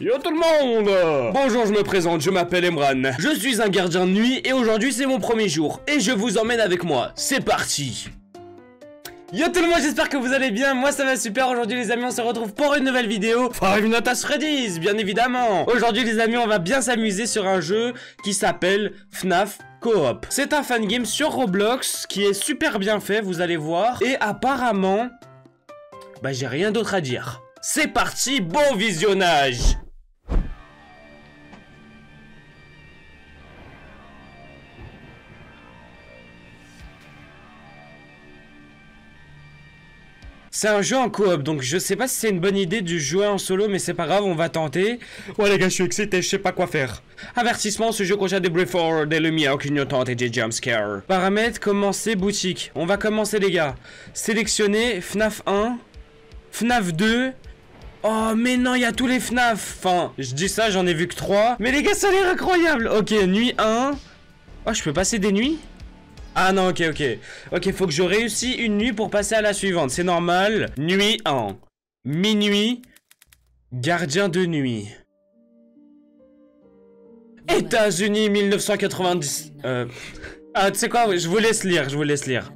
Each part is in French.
Yo tout le monde Bonjour, je me présente, je m'appelle Emran. Je suis un gardien de nuit et aujourd'hui c'est mon premier jour. Et je vous emmène avec moi. C'est parti Yo tout le monde, j'espère que vous allez bien, moi ça va super, aujourd'hui les amis on se retrouve pour une nouvelle vidéo Farminatas Freddy's, bien évidemment Aujourd'hui les amis on va bien s'amuser sur un jeu qui s'appelle FNAF Coop C'est un fan game sur Roblox qui est super bien fait, vous allez voir Et apparemment, bah j'ai rien d'autre à dire C'est parti, bon visionnage C'est un jeu en coop, donc je sais pas si c'est une bonne idée de jouer en solo, mais c'est pas grave, on va tenter. Ouais les gars, je suis excité, je sais pas quoi faire. Avertissement, ce jeu contient des for des lumières clignotantes et des jumpscares. Paramètres, commencer boutique. On va commencer les gars. Sélectionner FNAF 1, FNAF 2, Oh mais non, il y a tous les FNAF. Enfin, je dis ça, j'en ai vu que 3. Mais les gars, ça a l'air incroyable. Ok, nuit 1. Oh, je peux passer des nuits ah non, ok, ok. Ok, faut que je réussisse une nuit pour passer à la suivante. C'est normal. Nuit 1. Minuit. Gardien de nuit. États-Unis 1990. Euh... Ah, tu sais quoi, je vous laisse lire, je vous laisse lire.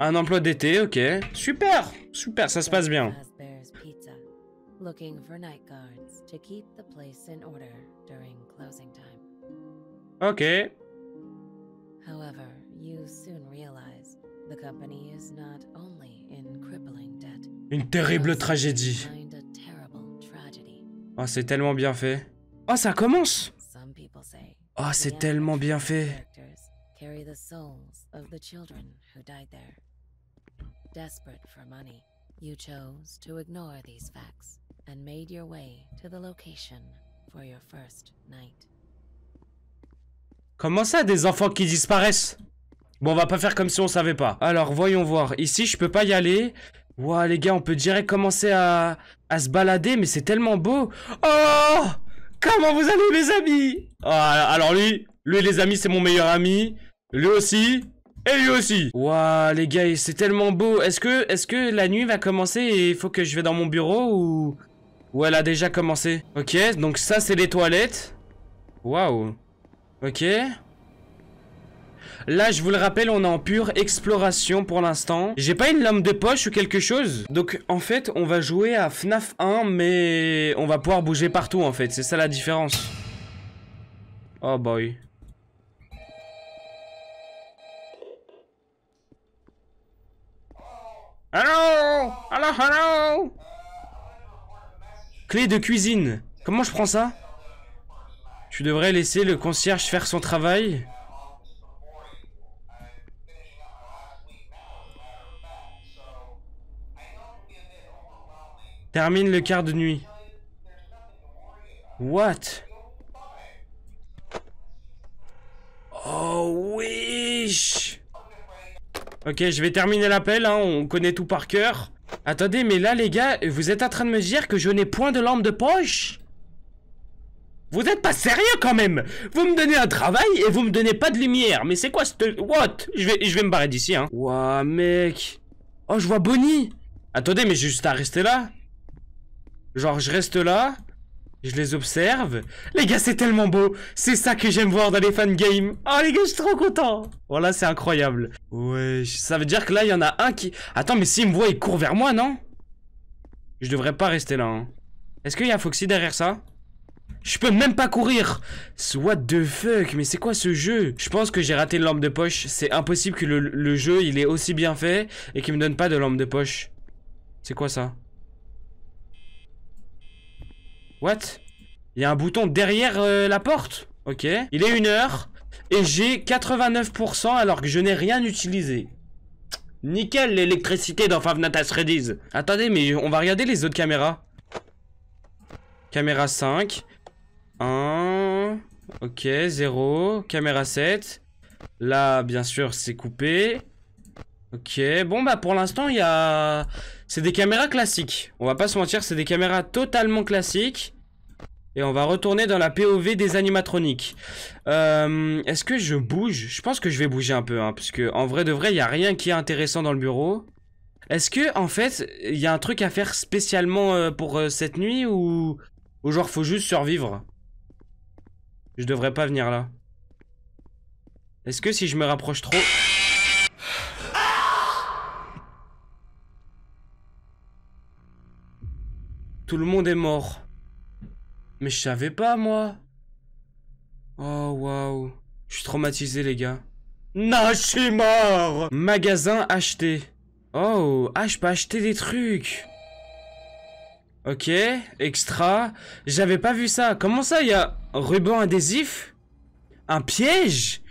Un emploi d'été, ok. Super, super, ça se passe bien. Looking for night guards closing time. Ok. However, you soon realize the company is not only in crippling debt. Une terrible tragédie. Oh, c'est tellement bien fait. Oh, ça commence. Oh, c'est tellement bien fait. the the souls of children who died there. Desperate for money, you chose to ignore these facts and made your way to the location for your first night. Comment ça, des enfants qui disparaissent Bon, on va pas faire comme si on savait pas. Alors, voyons voir. Ici, je peux pas y aller. Ouah, les gars, on peut direct commencer à, à se balader, mais c'est tellement beau. Oh Comment vous allez, les amis ah, Alors lui, lui, les amis, c'est mon meilleur ami. Lui aussi. Et lui aussi. Waouh, les gars, c'est tellement beau. Est-ce que, est que la nuit va commencer et il faut que je vais dans mon bureau ou... Ou elle a déjà commencé Ok, donc ça, c'est les toilettes. Waouh. Ok. Là, je vous le rappelle, on est en pure exploration pour l'instant. J'ai pas une lame de poche ou quelque chose. Donc, en fait, on va jouer à FNAF 1, mais on va pouvoir bouger partout, en fait. C'est ça la différence. Oh boy. Hello Hello, hello Clé de cuisine. Comment je prends ça tu devrais laisser le concierge faire son travail Termine le quart de nuit. What Oh wish Ok, je vais terminer l'appel, hein. on connaît tout par cœur. Attendez, mais là les gars, vous êtes en train de me dire que je n'ai point de lampe de poche vous êtes pas sérieux quand même Vous me donnez un travail et vous me donnez pas de lumière. Mais c'est quoi ce... What Je vais, je vais me barrer d'ici, hein. Ouah, mec. Oh, je vois Bonnie. Attendez, mais j'ai juste à rester là. Genre, je reste là. Je les observe. Les gars, c'est tellement beau. C'est ça que j'aime voir dans les fangames. Oh, les gars, je suis trop content. Voilà, oh c'est incroyable. Ouais, ça veut dire que là, il y en a un qui... Attends, mais s'il me voit, il court vers moi, non Je devrais pas rester là, hein. Est-ce qu'il y a Foxy derrière ça je peux même pas courir What the fuck Mais c'est quoi ce jeu Je pense que j'ai raté une lampe de poche. C'est impossible que le, jeu, il est aussi bien fait et qu'il me donne pas de lampe de poche. C'est quoi ça What Il y a un bouton derrière euh, la porte Ok. Il est une heure et j'ai 89% alors que je n'ai rien utilisé. Nickel l'électricité dans Five Nights Attendez, mais on va regarder les autres caméras. Caméra 5. 1. Ok, 0. Caméra 7. Là, bien sûr, c'est coupé. Ok, bon bah pour l'instant il y a... C'est des caméras classiques. On va pas se mentir, c'est des caméras totalement classiques. Et on va retourner dans la POV des animatroniques. Euh, est-ce que je bouge Je pense que je vais bouger un peu, hein, parce que en vrai de vrai, il n'y a rien qui est intéressant dans le bureau. Est-ce que, en fait, il y a un truc à faire spécialement euh, pour euh, cette nuit ou... Ou genre faut juste survivre je devrais pas venir là. Est-ce que si je me rapproche trop... Tout le monde est mort. Mais je savais pas, moi. Oh, waouh. Je suis traumatisé, les gars. Na je suis mort Magasin acheté. Oh, ah, je peux acheter des trucs. Ok, extra. J'avais pas vu ça. Comment ça, il y a un ruban adhésif Un piège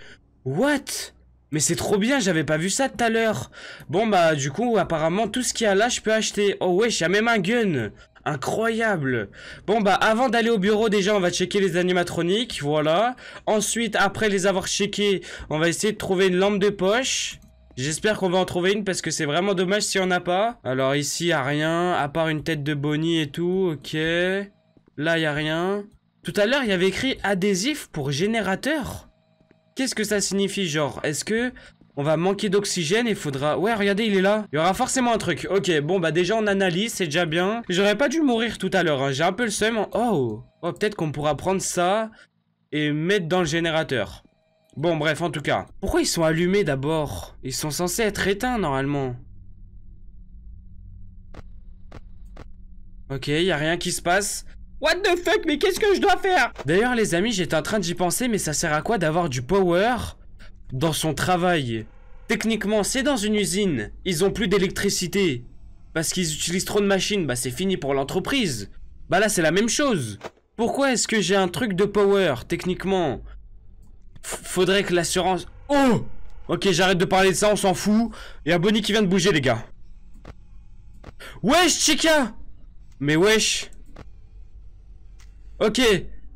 What Mais c'est trop bien, j'avais pas vu ça tout à l'heure. Bon, bah, du coup, apparemment, tout ce qu'il y a là, je peux acheter. Oh, wesh, il y a même un gun Incroyable Bon bah avant d'aller au bureau déjà on va checker les animatroniques, voilà. Ensuite après les avoir checkés on va essayer de trouver une lampe de poche. J'espère qu'on va en trouver une parce que c'est vraiment dommage si on en a pas. Alors ici, il a rien, à part une tête de Bonnie et tout, ok. Là, il n'y a rien. Tout à l'heure, il y avait écrit adhésif pour générateur. Qu'est-ce que ça signifie, genre Est-ce que on va manquer d'oxygène et faudra... Ouais, regardez, il est là. Il y aura forcément un truc. Ok, bon, bah déjà, on analyse, c'est déjà bien. J'aurais pas dû mourir tout à l'heure, hein. j'ai un peu le seum. Oh, oh peut-être qu'on pourra prendre ça et mettre dans le générateur. Bon, bref, en tout cas. Pourquoi ils sont allumés d'abord Ils sont censés être éteints, normalement. Ok, y a rien qui se passe. What the fuck, mais qu'est-ce que je dois faire D'ailleurs, les amis, j'étais en train d'y penser, mais ça sert à quoi d'avoir du power dans son travail Techniquement, c'est dans une usine. Ils ont plus d'électricité. Parce qu'ils utilisent trop de machines, bah c'est fini pour l'entreprise. Bah là, c'est la même chose. Pourquoi est-ce que j'ai un truc de power, techniquement Faudrait que l'assurance... Oh Ok, j'arrête de parler de ça, on s'en fout. Il y a Bonnie qui vient de bouger, les gars. Wesh, Chica Mais wesh. Ok,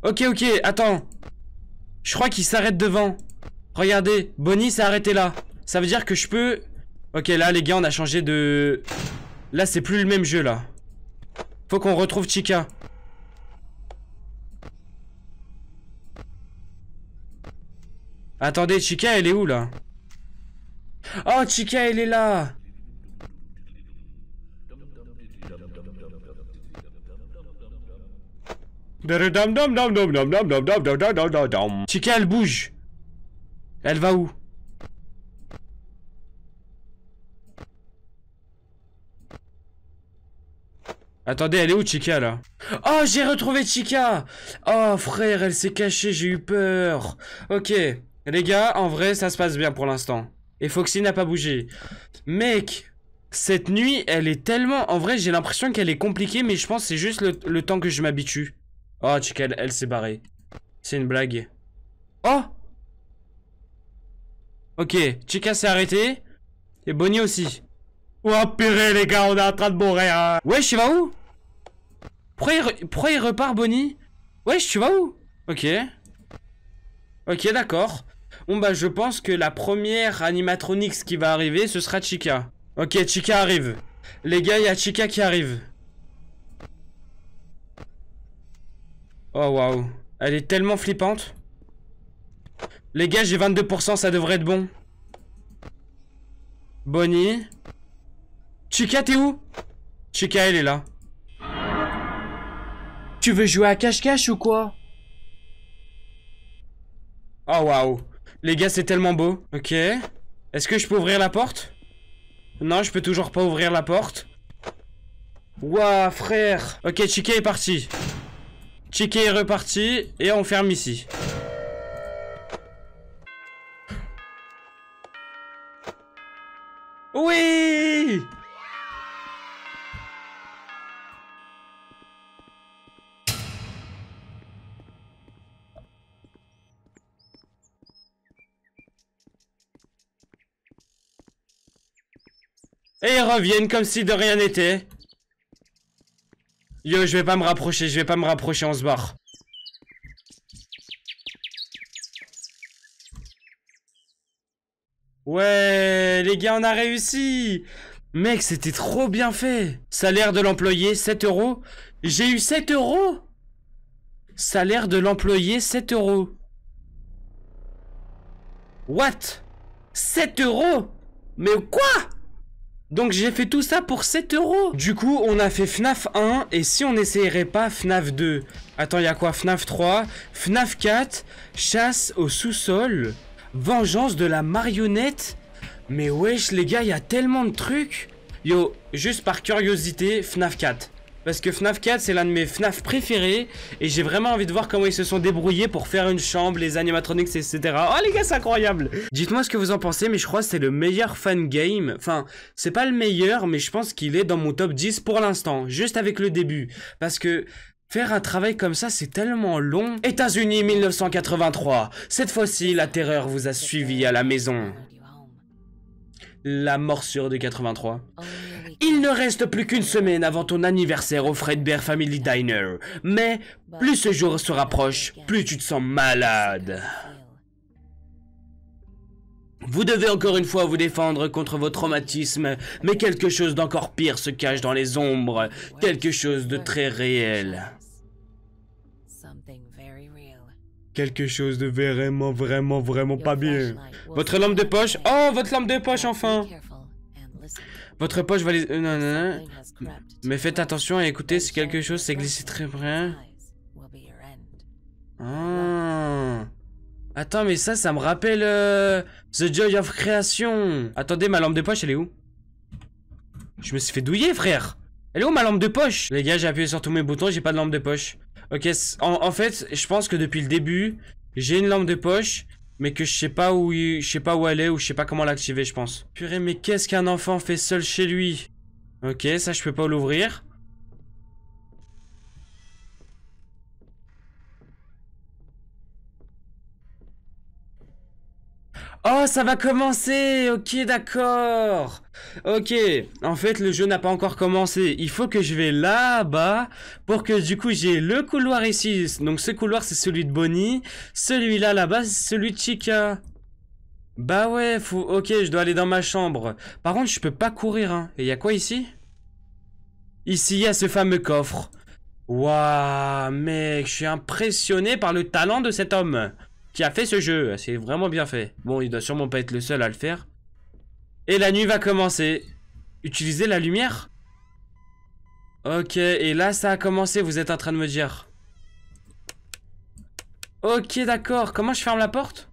ok, ok, attends. Je crois qu'il s'arrête devant. Regardez, Bonnie s'est arrêté là. Ça veut dire que je peux... Ok, là, les gars, on a changé de... Là, c'est plus le même jeu, là. Faut qu'on retrouve Chica. Attendez, Chica, elle est où, là Oh, Chica, elle est là Chica, elle bouge Elle va où Attendez, elle est où Chica là Oh, j'ai retrouvé Chica Oh frère, elle s'est cachée, j'ai eu peur. Ok, les gars, en vrai, ça se passe bien pour l'instant. Et Foxy n'a pas bougé. Mec, cette nuit, elle est tellement... En vrai, j'ai l'impression qu'elle est compliquée, mais je pense que c'est juste le, temps que je m'habitue. Oh, Chica elle, s'est barrée. C'est une blague. Oh Ok, Chica s'est arrêtée. Et Bonnie aussi. Oh pire les gars, on est en train de bourrer hein. Wesh, tu vas où pourquoi il, repart Bonnie Wesh, tu vas où Ok. Ok, d'accord. Bon bah je pense que la première animatronix qui va arriver, ce sera Chica. Ok, Chica arrive. Les gars, il y a Chica qui arrive. Oh waouh. Elle est tellement flippante. Les gars, j'ai 22%, ça devrait être bon. Bonnie. Chica, t'es où Chica, elle est là. Tu veux jouer à cache-cache ou quoi Oh waouh les gars, c'est tellement beau. Ok. Est-ce que je peux ouvrir la porte Non, je peux toujours pas ouvrir la porte. Ouah, frère. Ok, Chiquet est parti. Chiquet est reparti. Et on ferme ici. Oui reviennent comme si de rien n'était. Yo, je vais pas me rapprocher, je vais pas me rapprocher, on se barre. Ouais, les gars, on a réussi Mec, c'était trop bien fait Salaire de l'employé, 7 euros. J'ai eu 7 euros Salaire de l'employé, 7 euros. What 7 euros Mais quoi donc j'ai fait tout ça pour 7 euros. Du coup, on a fait FNAF 1 et si on n'essayerait pas FNAF 2 Attends, il y a quoi FNAF 3, FNAF 4, chasse au sous-sol, vengeance de la marionnette. Mais wesh les gars, il y a tellement de trucs. Yo, juste par curiosité, FNAF 4. Parce que FNAF 4 c'est l'un de mes FNAF préférés Et j'ai vraiment envie de voir comment ils se sont débrouillés pour faire une chambre, les animatronics etc Oh les gars c'est incroyable Dites-moi ce que vous en pensez mais je crois que c'est le meilleur fan game Enfin c'est pas le meilleur mais je pense qu'il est dans mon top 10 pour l'instant Juste avec le début Parce que Faire un travail comme ça, c'est tellement long. États-Unis 1983. Cette fois-ci, la terreur vous a suivi à la maison la morsure de 83. Il ne reste plus qu'une semaine avant ton anniversaire au Fredbear Family Diner, mais bah, plus ce jour se rapproche, plus tu te sens malade. Vous devez encore une fois vous défendre contre vos traumatismes, mais quelque chose d'encore pire se cache dans les ombres, quelque chose de très réel. Quelque chose de vraiment, vraiment, vraiment pas bien. Votre lampe de poche Oh, votre lampe de poche, enfin Votre poche va les... Euh, non, non, non. Mais faites attention et écoutez si quelque chose s'est glissé très près. Ah. Attends, mais ça, ça me rappelle euh, The Joy of Creation. Attendez, ma lampe de poche, elle est où Je me suis fait douiller, frère. Elle est où ma lampe de poche Les gars, j'ai appuyé sur tous mes boutons, j'ai pas de lampe de poche. Ok, en, fait, je pense que depuis le début, j'ai une lampe de poche, mais que je sais pas où, je sais pas où elle est ou je sais pas comment l'activer, je pense. Purée, mais qu'est-ce qu'un enfant fait seul chez lui Ok, ça je peux pas l'ouvrir. Oh, ça va commencer Ok, d'accord Ok, en fait, le jeu n'a pas encore commencé. Il faut que je vais là-bas pour que du coup, j'ai le couloir ici. Donc, ce couloir, c'est celui de Bonnie. Celui-là, là-bas, c'est celui de Chica. Bah ouais, faut... Ok, je dois aller dans ma chambre. Par contre, je peux pas courir, hein. Et y a quoi ici Ici, il y a ce fameux coffre. Waouh, mec, je suis impressionné par le talent de cet homme qui a fait ce jeu. C'est vraiment bien fait. Bon, il doit sûrement pas être le seul à le faire. Et la nuit va commencer. Utiliser la lumière Ok, et là ça a commencé, vous êtes en train de me dire. Ok, d'accord. Comment je ferme la porte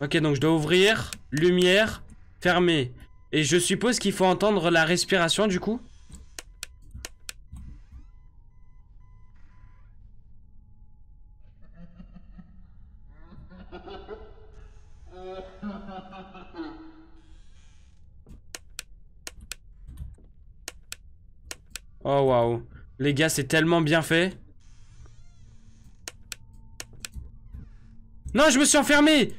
Ok, donc je dois ouvrir, lumière, fermer. Et je suppose qu'il faut entendre la respiration du coup Oh waouh. Les gars, c'est tellement bien fait. Non, je me suis enfermé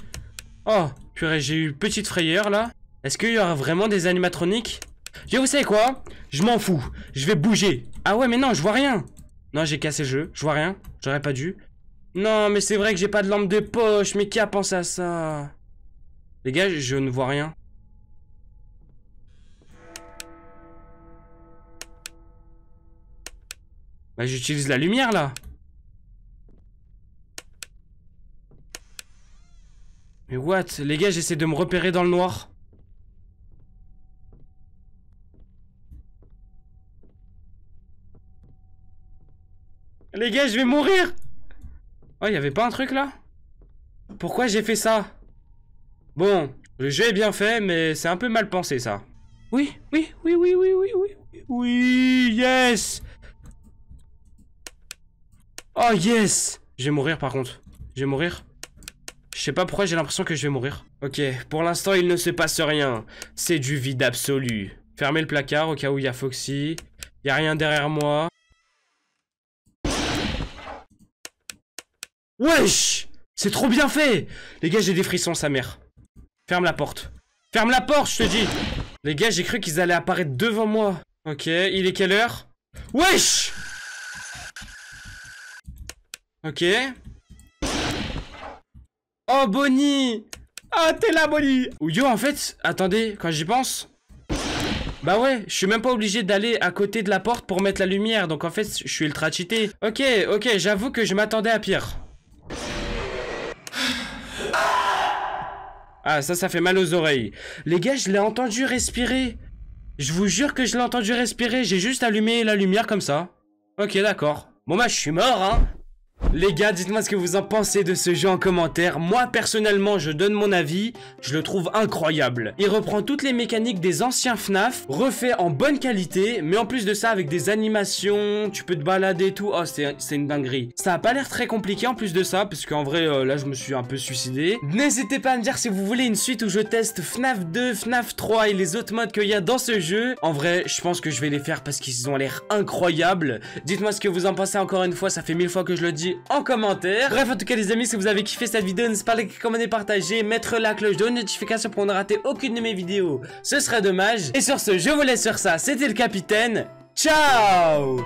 Oh, purée, j'ai eu une petite frayeur là. Est-ce qu'il y aura vraiment des animatroniques Je vous savez quoi Je m'en fous. Je vais bouger. Ah ouais, mais non, je vois rien. Non, j'ai cassé le jeu. Je vois rien. J'aurais pas dû. Non, mais c'est vrai que j'ai pas de lampe de poche. Mais qui a pensé à ça Les gars, je ne vois rien. Bah j'utilise la lumière là. Mais what Les gars, j'essaie de me repérer dans le noir. Les gars, je vais mourir Oh, il avait pas un truc là Pourquoi j'ai fait ça Bon, le jeu est bien fait, mais c'est un peu mal pensé ça. Oui, oui, oui, oui, oui, oui, oui. Oui, yes Oh yes Je vais mourir par contre. Je vais mourir. Je sais pas pourquoi j'ai l'impression que je vais mourir. Ok, pour l'instant il ne se passe rien. C'est du vide absolu. Fermez le placard au cas où il y a Foxy. Il y a rien derrière moi. Wesh C'est trop bien fait Les gars, j'ai des frissons, sa mère. Ferme la porte. Ferme la porte, je te dis Les gars, j'ai cru qu'ils allaient apparaître devant moi. Ok, il est quelle heure Wesh Ok. Oh, Bonnie Ah, t'es là, Bonnie Ou yo, en fait, attendez, quand j'y pense... Bah ouais, je suis même pas obligé d'aller à côté de la porte pour mettre la lumière, donc en fait, je suis ultra cheaté. Ok, ok, j'avoue que je m'attendais à pire. Ah, ça, ça fait mal aux oreilles. Les gars, je l'ai entendu respirer. Je vous jure que je l'ai entendu respirer. J'ai juste allumé la lumière comme ça. Ok, d'accord. Bon, bah, je suis mort, hein. Les gars, dites-moi ce que vous en pensez de ce jeu en commentaire. Moi, personnellement, je donne mon avis. Je le trouve incroyable. Il reprend toutes les mécaniques des anciens FNAF, refait en bonne qualité, mais en plus de ça, avec des animations, tu peux te balader et tout. Oh, c'est une dinguerie. Ça a pas l'air très compliqué en plus de ça, parce qu'en vrai, euh, là, je me suis un peu suicidé. N'hésitez pas à me dire si vous voulez une suite où je teste FNAF 2, FNAF 3 et les autres modes qu'il y a dans ce jeu. En vrai, je pense que je vais les faire parce qu'ils ont l'air incroyables. Dites-moi ce que vous en pensez encore une fois, ça fait mille fois que je le dis en commentaire. Bref, en tout cas, les amis, si vous avez kiffé cette vidéo, n'hésitez pas à liker, commenter, partager, mettre la cloche de notification pour ne rater aucune de mes vidéos. Ce serait dommage. Et sur ce, je vous laisse sur ça. C'était le capitaine. Ciao